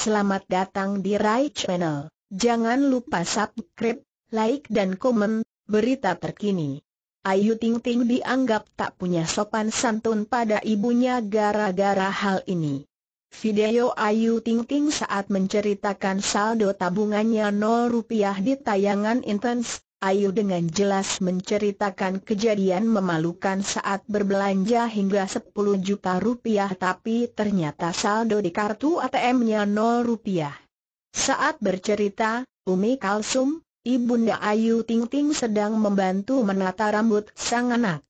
Selamat datang di Rai Channel. Jangan lupa subscribe, like dan komen, berita terkini. Ayu Ting Ting dianggap tak punya sopan santun pada ibunya gara-gara hal ini. Video Ayu Ting Ting saat menceritakan saldo tabungannya 0 rupiah di tayangan intens, Ayu dengan jelas menceritakan kejadian memalukan saat berbelanja hingga 10 juta rupiah tapi ternyata saldo di kartu ATM-nya 0 rupiah. Saat bercerita, Umi Kalsum, Ibunda Ayu Ting Ting sedang membantu menata rambut sang anak.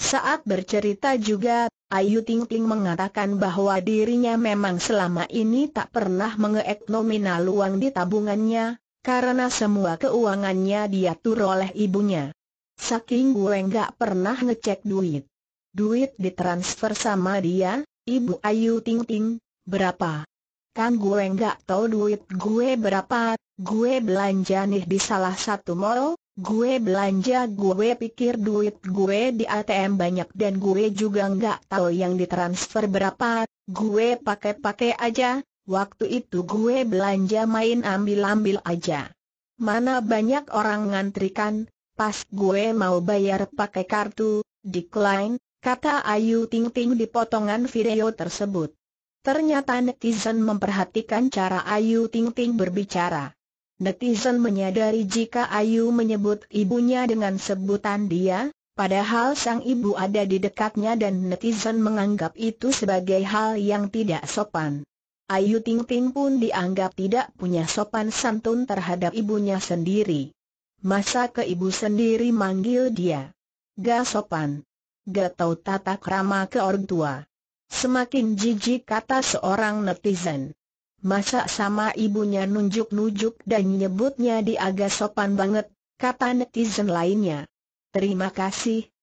Saat bercerita juga, Ayu Ting Ting mengatakan bahwa dirinya memang selama ini tak pernah mengeek nominal uang di tabungannya, karena semua keuangannya diatur oleh ibunya. Saking gue nggak pernah ngecek duit. Duit ditransfer sama dia, Ibu Ayu Ting Ting, berapa? Kan gue nggak tahu duit gue berapa, gue belanja nih di salah satu mall, gue belanja gue pikir duit gue di ATM banyak dan gue juga nggak tahu yang ditransfer berapa, gue pakai-pakai aja, Waktu itu gue belanja main ambil-ambil aja. Mana banyak orang ngantrikan, pas gue mau bayar pakai kartu, decline, kata Ayu Ting Ting di potongan video tersebut. Ternyata netizen memperhatikan cara Ayu Ting Ting berbicara. Netizen menyadari jika Ayu menyebut ibunya dengan sebutan dia, Padahal sang ibu ada di dekatnya dan netizen menganggap itu sebagai hal yang tidak sopan. Ayu Ting Ting pun dianggap tidak punya sopan santun terhadap ibunya sendiri. Masa ke ibu sendiri manggil dia? Gak sopan. Gak tahu tata krama ke orang tua. Semakin jijik kata seorang netizen. Masa sama ibunya nunjuk-nunjuk dan nyebutnya di agak sopan banget, kata netizen lainnya. Terima kasih,